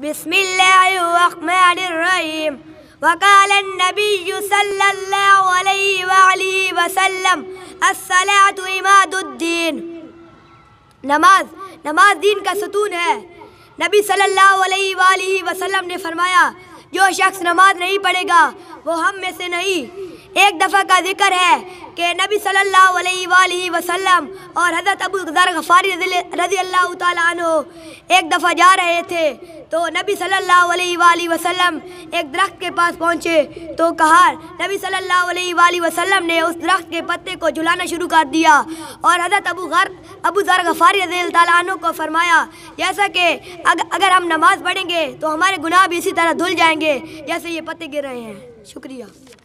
بسم الرحمن وقال وسلم الصلاة عماد نماز نماز دین کا ستون ہے نبی صلی اللہ علیہ وآلہ وسلم نے فرمایا جو شخص نماز نہیں پڑھے گا وہ ہم میں سے نہیں एक दफ़ा का जिक्र है कि नबी सल्लल्लाहु अलैहि वसल्लम और हज़रत अबू गफ़ारी रज़ी अल्लाह तु एक दफ़ा जा रहे थे तो नबी सल्लल्लाहु अलैहि वसल्लम एक दरख्त के पास पहुँचे तो कहा नबी सल्लल्लाहु अलैहि वसल्लम ने उस दरख्त के पत्ते को झुलाना शुरू कर दिया और हज़रत अबू घर अबू ज़र गफ़ारी रज़ी तु को फरमाया जैसा कि अग, अगर हम नमाज़ पढ़ेंगे तो हमारे गुनाह भी इसी तरह धुल जाएंगे जैसे ये पत्ते गिर रहे हैं शुक्रिया